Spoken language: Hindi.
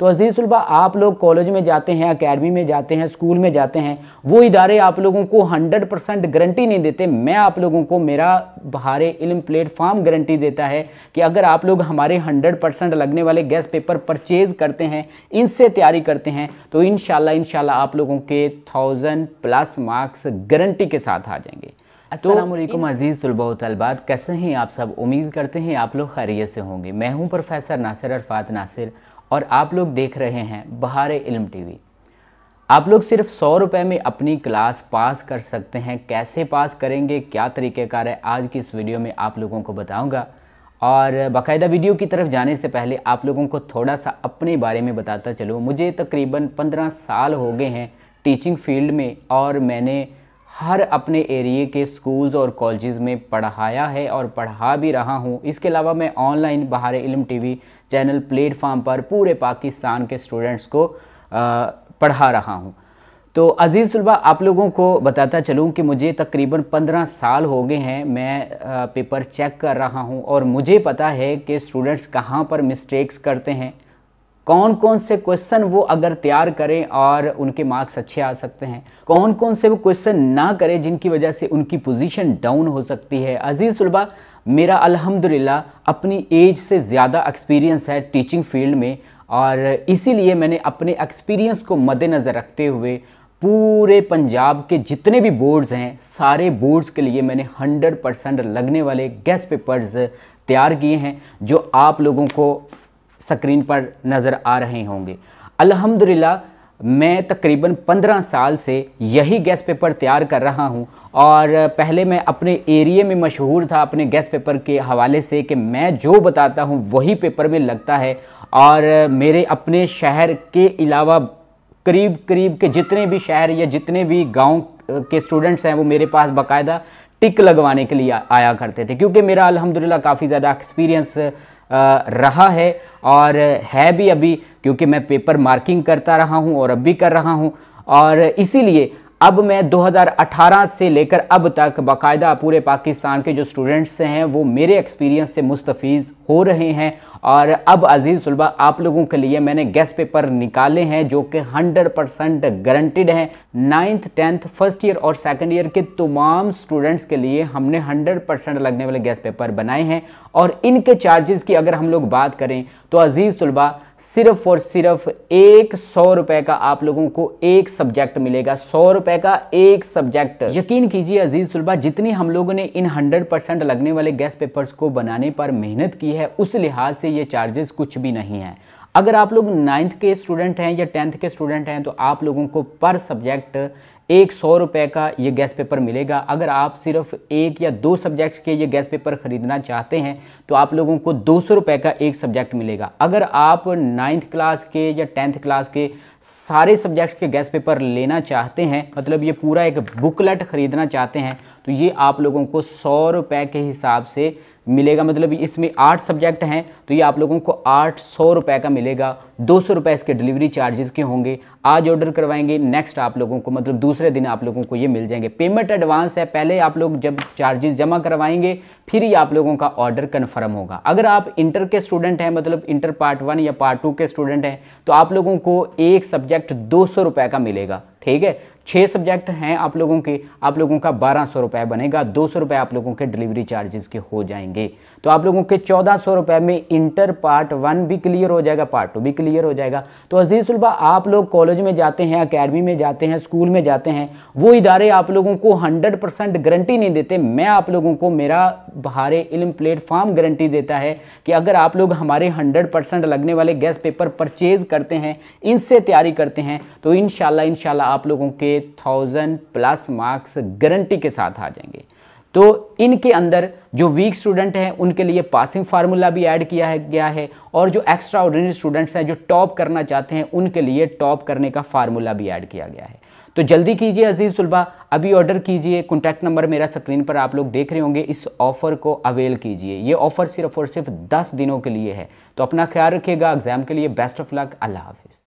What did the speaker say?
तो अजीज़ आप लोग कॉलेज में जाते हैं अकेडमी में जाते हैं स्कूल में जाते हैं वो इदारे आप लोगों को 100 परसेंट गारंटी नहीं देते मैं आप लोगों को मेरा बहार इल्म प्लेटफार्म गारंटी देता है कि अगर आप लोग हमारे 100 परसेंट लगने वाले गैस पेपर परचेज़ करते हैं इनसे तैयारी करते हैं तो इन शाला आप लोगों के थाउजेंड प्लस मार्क्स गारंटी के साथ आ जाएंगे तो अल्लाम अज़ीज़ तलबा तलबात कैसे हैं आप सब उम्मीद करते हैं आप लोग खैरियत से होंगे मैं हूं प्रोफेसर नासिर अरफात नासिर और आप लोग देख रहे हैं बहार इल्म टीवी आप लोग सिर्फ सौ रुपये में अपनी क्लास पास कर सकते हैं कैसे पास करेंगे क्या तरीक़ेकार है आज की इस वीडियो में आप लोगों को बताऊंगा और बाकायदा वीडियो की तरफ जाने से पहले आप लोगों को थोड़ा सा अपने बारे में बताता चलूँ मुझे तकरीबन पंद्रह साल हो गए हैं टीचिंग फील्ड में और मैंने हर अपने एरिए के स्कूल्स और कॉलेजेस में पढ़ाया है और पढ़ा भी रहा हूँ इसके अलावा मैं ऑनलाइन बहार इलम टीवी चैनल प्लेटफार्म पर पूरे पाकिस्तान के स्टूडेंट्स को पढ़ा रहा हूँ तो अज़ीज़ तलबा आप लोगों को बताता चलूँ कि मुझे तकरीबन पंद्रह साल हो गए हैं मैं पेपर चेक कर रहा हूँ और मुझे पता है कि स्टूडेंट्स कहाँ पर मिस्टेक्स करते हैं कौन कौन से क्वेश्चन वो अगर तैयार करें और उनके मार्क्स अच्छे आ सकते हैं कौन कौन से वो क्वेश्चन ना करें जिनकी वजह से उनकी पोजीशन डाउन हो सकती है अजीज़ सुलबा मेरा अल्हम्दुलिल्लाह अपनी एज से ज़्यादा एक्सपीरियंस है टीचिंग फील्ड में और इसीलिए मैंने अपने एक्सपीरियंस को मद्देनज़र रखते हुए पूरे पंजाब के जितने भी बोर्ड्स हैं सारे बोर्ड्स के लिए मैंने हंड्रेड परसेंट लगने वाले गेस्ट पेपर्स तैयार किए हैं जो आप लोगों को स्क्रीन पर नज़र आ रहे होंगे अल्हम्दुलिल्लाह मैं तकरीबन 15 साल से यही गैस पेपर तैयार कर रहा हूं और पहले मैं अपने एरिए में मशहूर था अपने गैस पेपर के हवाले से कि मैं जो बताता हूं वही पेपर में लगता है और मेरे अपने शहर के अलावा करीब करीब के जितने भी शहर या जितने भी गांव के स्टूडेंट्स हैं वो मेरे पास बाकायदा टिक लगवाने के लिए आया करते थे क्योंकि मेरा अलहमदिल्ला काफ़ी ज़्यादा एक्सपीरियंस रहा है और है भी अभी क्योंकि मैं पेपर मार्किंग करता रहा हूँ और अब भी कर रहा हूँ और इसीलिए अब मैं 2018 से लेकर अब तक बाकायदा पूरे पाकिस्तान के जो स्टूडेंट्स हैं वो मेरे एक्सपीरियंस से मुस्तफ़ हो रहे हैं और अब अजीज़ सुलभा आप लोगों के लिए मैंने गेस्ट पेपर निकाले हैं जो कि 100 परसेंट गारंटिड हैं नाइन्थ टेंथ फर्स्ट ईयर और सेकंड ईयर के तमाम स्टूडेंट्स के लिए हमने 100 परसेंट लगने वाले गेस्ट पेपर बनाए हैं और इनके चार्जेस की अगर हम लोग बात करें तो अजीज़ सुलभा सिर्फ और सिर्फ एक सौ रुपये का आप लोगों को एक सब्जेक्ट मिलेगा सौ रुपये का एक सब्जेक्ट यकीन कीजिए अजीज़ सुलभा जितनी हम लोगों ने इन हंड्रेड परसेंट लगने वाले गेस्ट पेपर्स को बनाने पर मेहनत की है उस लिहाज से ये चार्जेस कुछ भी नहीं है अगर आप लोग नाइन्थ के स्टूडेंट हैं या टेंथ के स्टूडेंट हैं तो आप लोगों को पर सब्जेक्ट एक सौ रुपये का ये गैस पेपर मिलेगा अगर आप सिर्फ एक या दो सब्जेक्ट्स के ये गैस पेपर ख़रीदना चाहते हैं तो आप लोगों को दो सौ रुपये का एक सब्जेक्ट मिलेगा अगर आप नाइन्थ क्लास के या टेंथ क्लास के सारे सब्जेक्ट्स के गैस पेपर लेना चाहते हैं मतलब ये पूरा एक बुकलेट ख़रीदना चाहते हैं तो ये आप लोगों को सौ रुपए के हिसाब से मिलेगा मतलब इसमें आठ सब्जेक्ट हैं तो ये आप लोगों को आठ सौ रुपये का मिलेगा दो सौ रुपये इसके डिलीवरी चार्जेस के होंगे आज ऑर्डर करवाएंगे नेक्स्ट आप लोगों को मतलब दूसरे दिन आप लोगों को ये मिल जाएंगे पेमेंट एडवांस है पहले आप लोग जब चार्जेस जमा करवाएंगे फिर ही आप लोगों का ऑर्डर कन्फर्म होगा अगर आप इंटर के स्टूडेंट हैं मतलब इंटर पार्ट वन या पार्ट टू के स्टूडेंट हैं तो आप लोगों को एक सब्जेक्ट दो सौ रुपए का मिलेगा ठीक है छः सब्जेक्ट हैं आप लोगों के आप लोगों का बारह सौ रुपये बनेगा दो सौ रुपये आप लोगों के डिलीवरी चार्जेस के हो जाएंगे तो आप लोगों के चौदह सौ रुपये में इंटर पार्ट वन भी क्लियर हो जाएगा पार्ट टू भी क्लियर हो जाएगा तो अजीज सुलभा आप लोग कॉलेज में जाते हैं अकेडमी में जाते हैं स्कूल में जाते हैं वो इदारे आप लोगों को हंड्रेड परसेंट गारंटी नहीं देते मैं आप लोगों को मेरा बहारे इलम प्लेटफॉर्म गारंटी देता है कि अगर आप लोग हमारे हंड्रेड परसेंट लगने वाले गैस पेपर परचेज़ करते हैं इनसे तैयारी करते हैं तो इन शाला आप लोगों के थाउजेंड प्लस मार्क्स गारंटी के साथ आ जाएंगे तो इनके अंदर जो वीक स्टूडेंट हैं उनके लिए पासिंग फार्मूला भी ऐड किया है गया है और जो एक्स्ट्रा ऑर्डिनरी स्टूडेंट्स हैं जो टॉप करना चाहते हैं उनके लिए टॉप करने का फार्मूला भी ऐड किया गया है तो जल्दी कीजिए अजीज़ सुलभा अभी ऑर्डर कीजिए कॉन्टैक्ट नंबर मेरा स्क्रीन पर आप लोग देख रहे होंगे इस ऑफ़र को अवेल कीजिए ये ऑफ़र सिर्फ और सिर्फ दस दिनों के लिए है तो अपना ख्याल रखिएगा एग्ज़ाम के लिए बेस्ट ऑफ लक अल्लाह हाफिज़